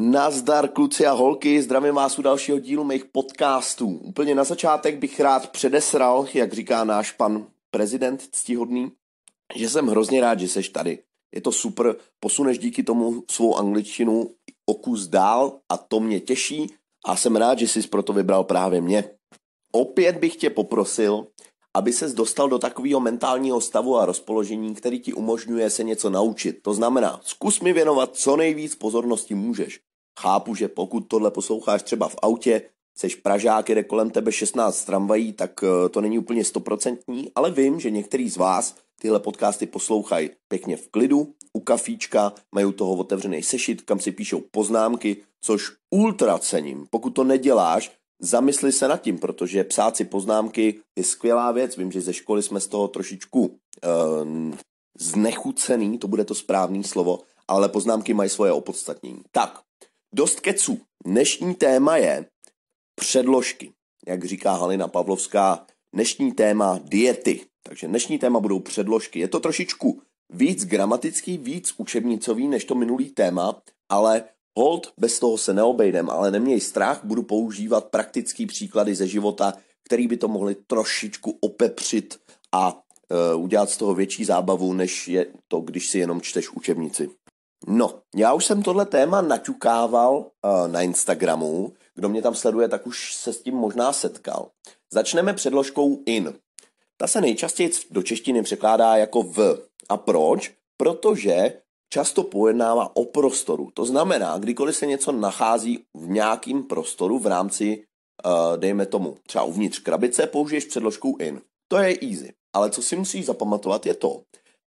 Nazdar kluci a holky, zdravím vás u dalšího dílu mých podcastů. Úplně na začátek bych rád předesral, jak říká náš pan prezident ctihodný, že jsem hrozně rád, že seš tady. Je to super, posuneš díky tomu svou angličtinu o kus dál a to mě těší a jsem rád, že jsi proto vybral právě mě. Opět bych tě poprosil, aby ses dostal do takového mentálního stavu a rozpoložení, který ti umožňuje se něco naučit. To znamená, zkus mi věnovat co nejvíc pozornosti můžeš. Chápu, že pokud tohle posloucháš třeba v autě, seš Pražák, jede kolem tebe 16 tramvají, tak eh, to není úplně stoprocentní, ale vím, že některý z vás tyhle podcasty poslouchají pěkně v klidu, u kafíčka, mají u toho otevřený sešit, kam si píšou poznámky, což ultra cením. Pokud to neděláš, zamysli se nad tím, protože psát si poznámky je skvělá věc. Vím, že ze školy jsme z toho trošičku eh, znechucený, to bude to správné slovo, ale poznámky mají svoje opodstatnění. Tak, Dost keců. Dnešní téma je předložky. Jak říká Halina Pavlovská, dnešní téma diety. Takže dnešní téma budou předložky. Je to trošičku víc gramatický, víc učebnicový než to minulý téma, ale hold, bez toho se neobejdem, ale neměj strach, budu používat praktický příklady ze života, který by to mohli trošičku opepřit a e, udělat z toho větší zábavu, než je to, když si jenom čteš učebnici. No, já už jsem tohle téma naťukával uh, na Instagramu. Kdo mě tam sleduje, tak už se s tím možná setkal. Začneme předložkou in. Ta se nejčastěji do češtiny překládá jako v. A proč? Protože často pojednává o prostoru. To znamená, kdykoliv se něco nachází v nějakém prostoru v rámci, uh, dejme tomu, třeba uvnitř krabice, použiješ předložku in. To je easy. Ale co si musíš zapamatovat je to,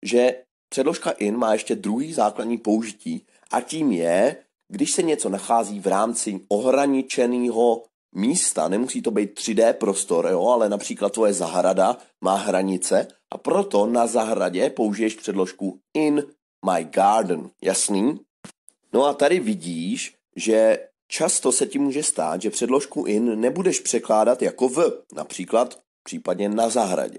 že Předložka in má ještě druhý základní použití a tím je, když se něco nachází v rámci ohraničeného místa, nemusí to být 3D prostor, jo, ale například tvoje zahrada má hranice a proto na zahradě použiješ předložku in my garden, jasný? No a tady vidíš, že často se ti může stát, že předložku in nebudeš překládat jako v, například případně na zahradě.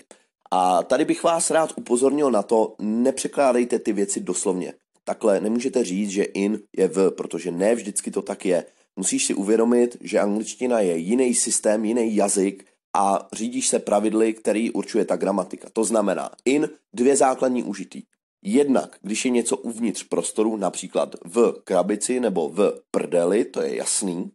A tady bych vás rád upozornil na to, nepřekládejte ty věci doslovně. Takhle nemůžete říct, že in je v, protože ne vždycky to tak je. Musíš si uvědomit, že angličtina je jiný systém, jiný jazyk a řídíš se pravidly, který určuje ta gramatika. To znamená in dvě základní užití. Jednak, když je něco uvnitř prostoru, například v krabici nebo v prdeli, to je jasný.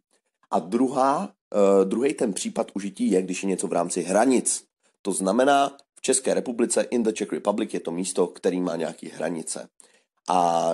A druhá, eh, druhý ten případ užití je, když je něco v rámci hranic. To znamená, v České republice, in the Czech Republic, je to místo, který má nějaké hranice. A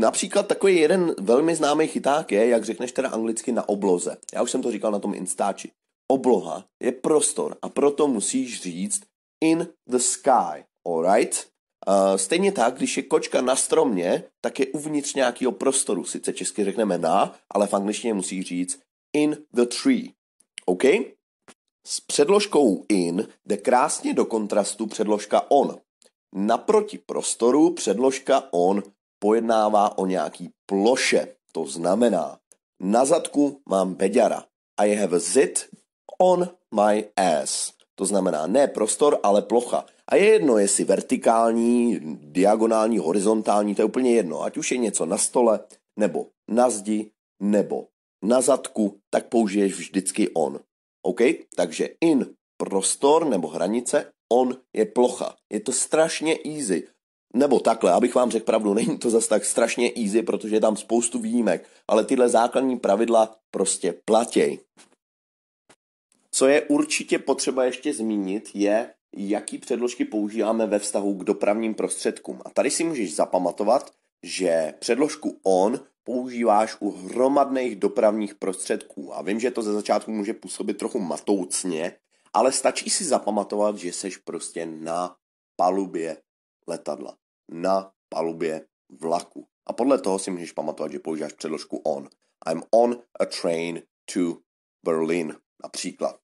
například takový jeden velmi známý chyták je, jak řekneš teda anglicky, na obloze. Já už jsem to říkal na tom Instači. Obloha je prostor a proto musíš říct in the sky, alright? Uh, stejně tak, když je kočka na stromě, tak je uvnitř nějakého prostoru. Sice česky řekneme na, ale v angličtině musí říct in the tree. OK? S předložkou in jde krásně do kontrastu předložka on. Naproti prostoru předložka on pojednává o nějaký ploše, to znamená na zadku mám beďara. I have a zit on my ass. To znamená ne prostor, ale plocha. A je jedno, jestli vertikální, diagonální, horizontální, to je úplně jedno. Ať už je něco na stole, nebo na zdi, nebo na zadku, tak použiješ vždycky on. OK? Takže in prostor nebo hranice, on je plocha. Je to strašně easy. Nebo takhle, abych vám řekl pravdu, není to zase tak strašně easy, protože je tam spoustu výjimek, ale tyhle základní pravidla prostě platěj. Co je určitě potřeba ještě zmínit, je, jaký předložky používáme ve vztahu k dopravním prostředkům. A tady si můžeš zapamatovat, že předložku on používáš u hromadných dopravních prostředků. A vím, že to ze začátku může působit trochu matoucně, ale stačí si zapamatovat, že seš prostě na palubě letadla, na palubě vlaku. A podle toho si můžeš pamatovat, že používáš předložku on. I'm on a train to Berlin, například.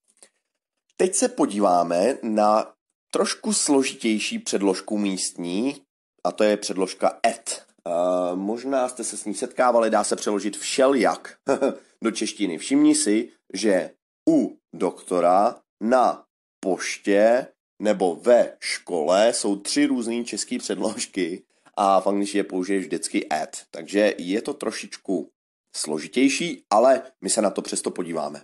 Teď se podíváme na trošku složitější předložku místní, a to je předložka at. Eh, možná jste se s ní setkávali, dá se přeložit všelijak do češtiny. Všimni si, že u doktora, na poště nebo ve škole jsou tři různé české předložky a v angličtině použiješ vždycky at. Takže je to trošičku složitější, ale my se na to přesto podíváme.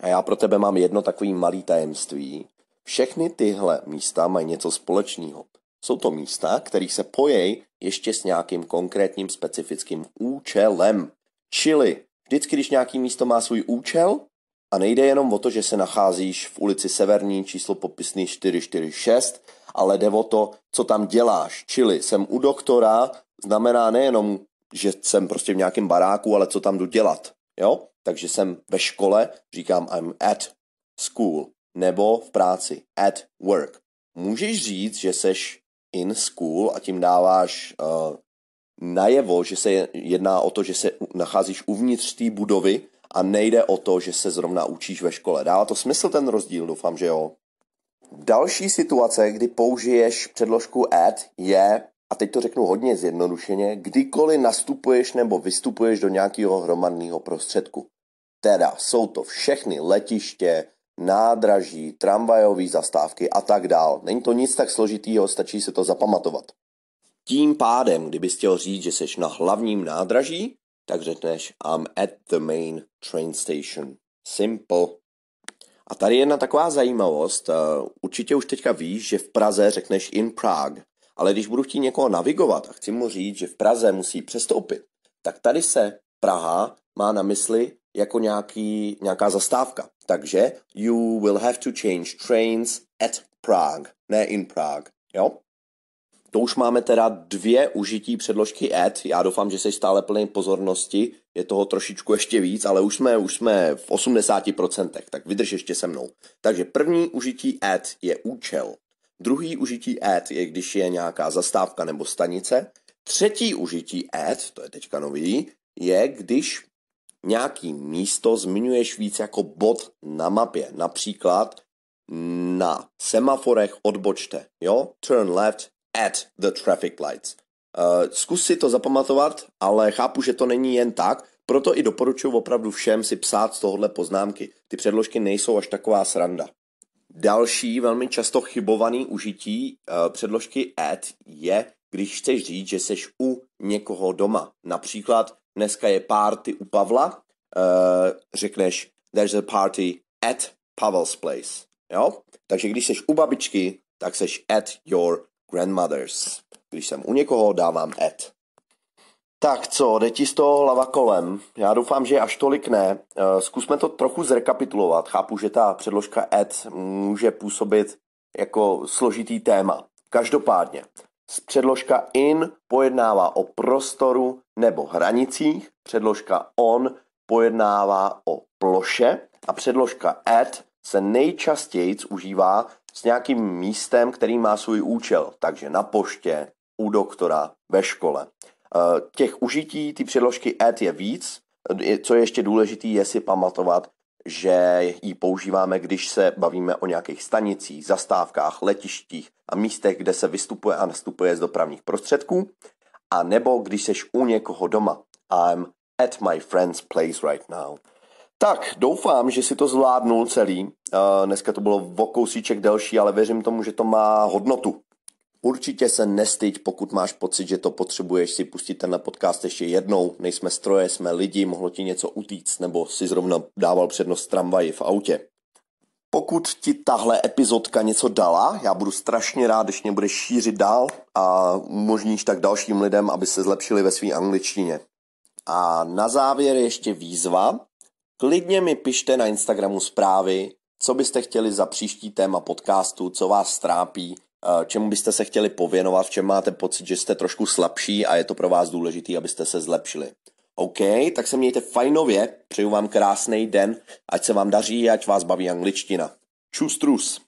A já pro tebe mám jedno takové malé tajemství. Všechny tyhle místa mají něco společného. Jsou to místa, které se pojejí ještě s nějakým konkrétním specifickým účelem. Čili vždycky, když nějaký místo má svůj účel, a nejde jenom o to, že se nacházíš v ulici Severní číslo popisný 446, ale jde o to, co tam děláš. Čili jsem u doktora, znamená nejenom, že jsem prostě v nějakém baráku, ale co tam jdu dělat. Jo? Takže jsem ve škole, říkám I'm at school, nebo v práci, at work. Můžeš říct, že seš in school a tím dáváš uh, najevo, že se jedná o to, že se nacházíš uvnitř té budovy a nejde o to, že se zrovna učíš ve škole. Dává to smysl ten rozdíl? Doufám, že jo. Další situace, kdy použiješ předložku at, je, a teď to řeknu hodně zjednodušeně, kdykoliv nastupuješ nebo vystupuješ do nějakého hromadného prostředku. Teda jsou to všechny letiště, nádraží, tramvajové zastávky a tak dál. Není to nic tak složitýho, stačí se to zapamatovat. Tím pádem, kdybys chtěl říct, že jsi na hlavním nádraží, tak řekneš I'm at the main train station. Simple. A tady jedna taková zajímavost. Eh, určitě už teďka víš, že v Praze řekneš in Prague, ale když budu chtít někoho navigovat a chci mu říct, že v Praze musí přestoupit, tak tady se Praha má na mysli jako nějaký, nějaká zastávka. Takže you will have to change trains at Prague, ne in Prague, jo? To už máme teda dvě užití předložky at. Já doufám, že jsi stále plný pozornosti. Je toho trošičku ještě víc, ale už jsme, už jsme v 80%, tak vydrž ještě se mnou. Takže první užití at je účel. Druhý užití at je, když je nějaká zastávka nebo stanice. Třetí užití at, to je teďka nový, je, když nějaký místo zmiňuješ víc jako bod na mapě. Například na semaforech odbočte, jo? Turn left at the traffic lights. Uh, zkus si to zapamatovat, ale chápu, že to není jen tak, proto i doporučuji opravdu všem si psát z tohohle poznámky. Ty předložky nejsou až taková sranda. Další velmi často chybovaný užití uh, předložky at je, když chceš říct, že seš u někoho doma. Například dneska je party u Pavla, uh, řekneš there's a party at Pavel's place. Jo? Takže když seš u babičky, tak seš at your grandmother's. Když jsem u někoho, dávám at. Tak co, jde ti z toho hlava kolem. Já doufám, že až tolik ne. Eh, zkusme to trochu zrekapitulovat. Chápu, že ta předložka at může působit jako složitý téma. Každopádně, Předložka in pojednává o prostoru nebo hranicích, předložka on pojednává o ploše a předložka at se nejčastěji užívá s nějakým místem, který má svůj účel, takže na poště, u doktora, ve škole. Eh, těch užití, ty předložky at je víc, co je ještě důležité, je si pamatovat, že ji používáme, když se bavíme o nějakých stanicích, zastávkách, letištích a místech, kde se vystupuje a nastupuje z dopravních prostředků, a nebo když seš u někoho doma. I'm at my friend's place right now. Tak, doufám, že si to zvládnul celý. Eh, dneska to bylo o kousíček delší, ale věřím tomu, že to má hodnotu. Určitě se nestyď, pokud máš pocit, že to potřebuješ si pustit ten podcast ještě jednou. Nejsme stroje, jsme lidi, mohlo ti něco utíct nebo si zrovna dával přednost tramvaji v autě. Pokud ti tahle epizodka něco dala, já budu strašně rád, když mě budeš šířit dál a umožníš tak dalším lidem, aby se zlepšili ve své angličtině. A na závěr ještě výzva. Klidně mi pište na Instagramu zprávy, co byste chtěli za příští téma podcastu, co vás trápí, Eh, čemu byste se chtěli pověnovat, v čem máte pocit, že jste trošku slabší a je to pro vás důležité, abyste se zlepšili. OK, tak se mějte fajnově, přeju vám krásný den, ať se vám daří, ať vás baví angličtina. Čus trus.